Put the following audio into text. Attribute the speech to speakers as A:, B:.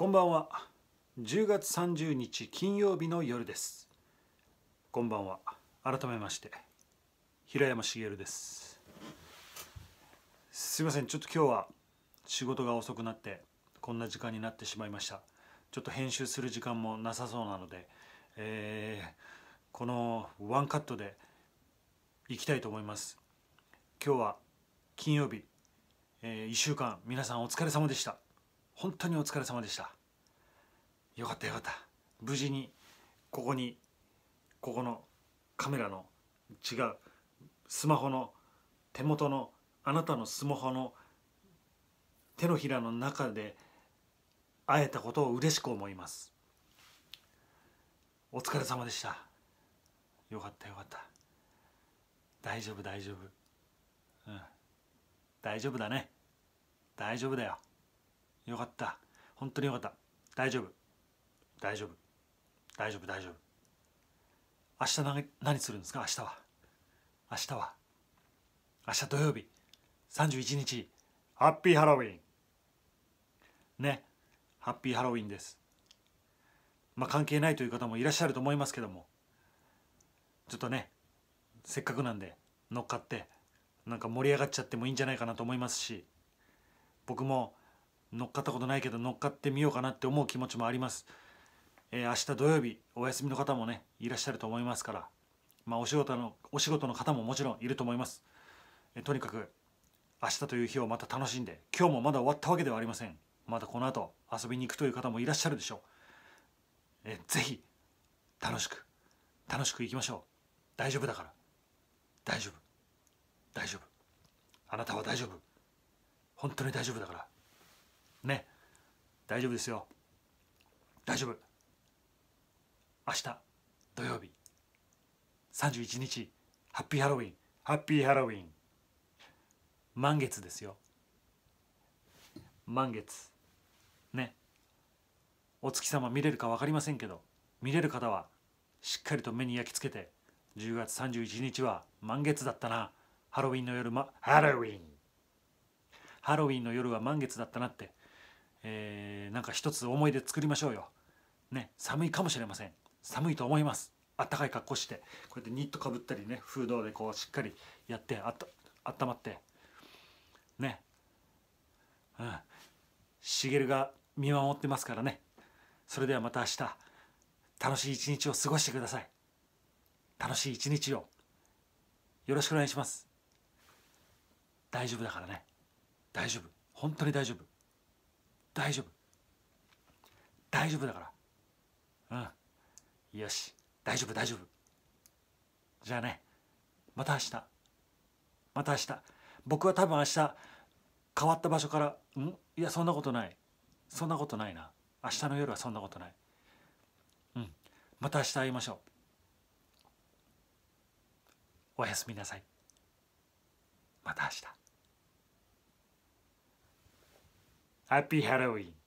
A: こんばんは10月30日金曜日の夜ですこんばんは改めまして平山茂ですすいませんちょっと今日は仕事が遅くなってこんな時間になってしまいましたちょっと編集する時間もなさそうなので、えー、このワンカットでいきたいと思います今日は金曜日、えー、1週間皆さんお疲れ様でした本当にお疲れ様でしたよかったよかった無事にここにここのカメラの違うスマホの手元のあなたのスマホの手のひらの中で会えたことを嬉しく思いますお疲れ様でしたよかったよかった大丈夫大丈夫うん大丈夫だね大丈夫だよよかった本当によかった大丈夫大丈夫大丈夫大丈夫明日何何するんですか明日は明日は明日土曜日31日ハッピーハロウィンねハッピーハロウィンですまあ関係ないという方もいらっしゃると思いますけどもちょっとねせっかくなんで乗っかってなんか盛り上がっちゃってもいいんじゃないかなと思いますし僕も乗っかったことないけど乗っかってみようかなって思う気持ちもあります、えー、明日土曜日お休みの方もねいらっしゃると思いますから、まあ、お仕事のお仕事の方ももちろんいると思います、えー、とにかく明日という日をまた楽しんで今日もまだ終わったわけではありませんまたこの後遊びに行くという方もいらっしゃるでしょう、えー、ぜひ楽しく楽しく行きましょう大丈夫だから大丈夫大丈夫あなたは大丈夫本当に大丈夫だからね大丈夫ですよ大丈夫明日土曜日31日ハッピーハロウィンハッピーハロウィン満月ですよ満月ねお月様見れるか分かりませんけど見れる方はしっかりと目に焼き付けて10月31日は満月だったなハロウィンの夜まハロウィンハロウィンの夜は満月だったなってえー、なんか一つ思い出作りましょうよ。ね、寒いかもしれません。寒いと思います。あったかい格好して、こうやってニットかぶったりね、フードでこうしっかりやって、あったあったまって。ね。うん。しげるが見守ってますからね。それではまた明日、楽しい一日を過ごしてください。楽しい一日を。よろしくお願いします。大丈夫だからね。大丈夫。本当に大丈夫。大丈夫大丈夫だからうんよし大丈夫大丈夫じゃあねまた明日また明日僕は多分明日変わった場所からんいやそんなことないそんなことないな明日の夜はそんなことないうんまた明日会いましょうおやすみなさいまた明日 Happy Halloween!